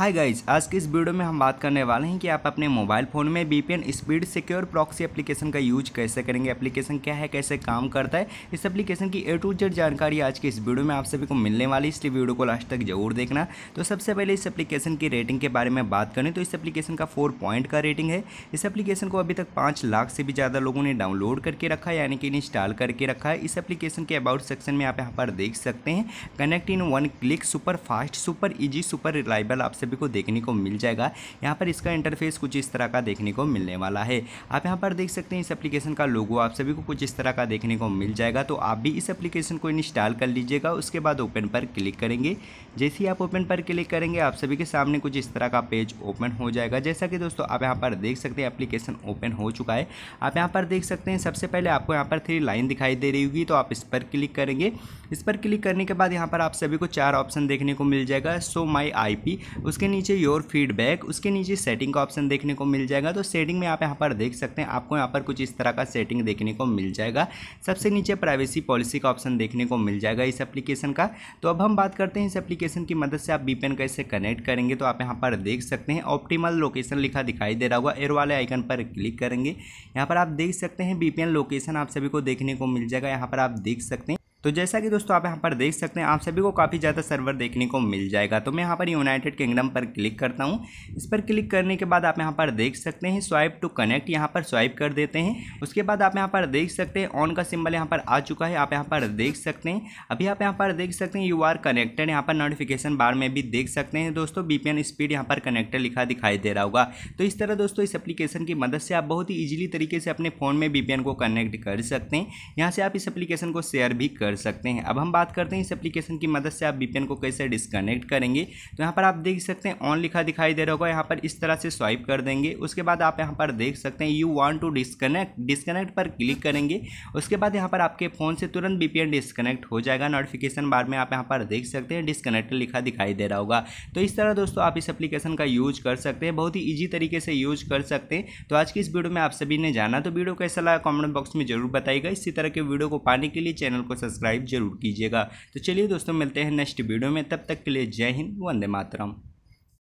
hi guys आज के इस वीडियो में हम बात करने वाले हैं कि आप अपने मोबाइल फ़ोन में VPN speed secure proxy application का यूज कैसे करेंगे एप्लीकेशन क्या है कैसे काम करता है इस एप्लीकेशन की ए टू जेड जानकारी आज के इस वीडियो में आप सभी को मिलने वाली इसलिए वीडियो को लास्ट तक जरूर देखना तो सबसे पहले इस एप्लीकेशन की रेटिंग के बारे में बात करें तो इस एप्लीकेशन का फोर पॉइंट का रेटिंग है इस एप्लीकेशन को अभी तक पाँच लाख से भी ज़्यादा लोगों ने डाउनलोड करके रखा है यानी कि इंस्टॉल करके रखा है इस एप्लीकेशन के अबाउट सेक्शन में आप यहाँ पर देख सकते हैं connect in one click super fast super easy super reliable आप सभी सभी को देखने को मिल जाएगा यहाँ पर इसका इंटरफेस कुछ इस तरह का देखने को मिलने वाला है आप यहाँ पर देख सकते हैं इस एप्लीकेशन का लोगो आप सभी को कुछ इस तरह का देखने को मिल जाएगा तो आप भी इस एप्लीकेशन को इंस्टॉल कर लीजिएगा उसके बाद ओपन पर क्लिक करेंगे जैसे ही आप ओपन पर क्लिक करेंगे आप सभी के सामने कुछ इस तरह का पेज ओपन हो जाएगा जैसा कि दोस्तों आप यहाँ पर देख सकते हैं एप्लीकेशन ओपन हो चुका है आप यहाँ पर देख सकते हैं सबसे पहले आपको यहाँ पर थ्री लाइन दिखाई दे रही होगी तो आप इस पर क्लिक करेंगे इस पर क्लिक करने के बाद यहाँ पर आप सभी को चार ऑप्शन देखने को मिल जाएगा सो माई आई उसके नीचे योर फीडबैक उसके नीचे सेटिंग का ऑप्शन देखने को मिल जाएगा तो सेटिंग में आप यहाँ पर देख सकते हैं आपको यहाँ पर कुछ इस तरह का सेटिंग देखने को मिल जाएगा सबसे नीचे प्राइवेसी पॉलिसी का ऑप्शन देखने को मिल जाएगा इस एप्लीकेशन का तो अब हम बात करते हैं इस एप्लीकेशन की मदद से आप बीपेन कैसे कनेक्ट करेंगे तो आप यहाँ पर देख सकते हैं ऑप्टीमल लोकेशन लिखा दिखाई दे रहा होगा एयर वाले आइकन पर क्लिक करेंगे यहाँ पर आप देख सकते हैं बीपीएन लोकेशन आप सभी को देखने को मिल जाएगा यहाँ पर आप देख सकते हैं तो जैसा कि दोस्तों आप यहाँ पर देख सकते हैं आप सभी को काफ़ी ज़्यादा सर्वर देखने को मिल जाएगा तो मैं यहाँ पर यूनाइटेड किंगडम पर क्लिक करता हूँ इस पर क्लिक करने के बाद आप यहाँ पर देख सकते हैं स्वाइप टू कनेक्ट यहाँ पर स्वाइप कर देते हैं उसके बाद आप यहाँ पर देख सकते हैं ऑन का सिंबल यहाँ पर आ चुका है आप यहाँ पर देख सकते हैं अभी आप यहाँ पर देख सकते हैं यू आर कनेक्टेड यहाँ पर नोटिफिकेशन बार में भी देख सकते हैं दोस्तों बी स्पीड यहाँ पर कनेक्टेड लिखा दिखाई दे रहा होगा तो इस तरह दोस्तों इस एप्लीकेशन की मदद से आप बहुत ही ईजिली तरीके से अपने फ़ोन में बी को कनेक्ट कर सकते हैं यहाँ से आप इस एप्लीकेशन को शेयर भी कर कर सकते हैं अब हम बात करते हैं इस एप्लीकेशन की मदद से आप वीपीएन को कैसे डिसकनेक्ट करेंगे तो यहाँ पर आप देख सकते हैं ऑन लिखा दिखाई दे रहा होगा यहाँ पर इस तरह से स्वाइप कर देंगे उसके बाद आप यहाँ पर देख सकते हैं you want to disconnect disconnect पर क्लिक करेंगे उसके बाद यहाँ पर आपके फ़ोन से तुरंत बी डिसकनेक्ट हो जाएगा नोटिफिकेशन बार में आप यहाँ पर देख सकते हैं डिसकनेक्ट लिखा दिखाई दे रहा होगा तो इस तरह दोस्तों आप इस एप्लीकेशन का यूज कर सकते हैं बहुत ही ईजी तरीके से यूज कर सकते हैं तो आज की इस वीडियो में आप सभी ने जाना तो वीडियो कैसा लगा कॉमेंट बॉक्स में जरूर बताएगा इसी तरह के वीडियो को पाने के लिए चैनल को सब्सक्राइब सब्सक्राइब जरूर कीजिएगा तो चलिए दोस्तों मिलते हैं नेक्स्ट वीडियो में तब तक के लिए जय हिंद वंदे मातरम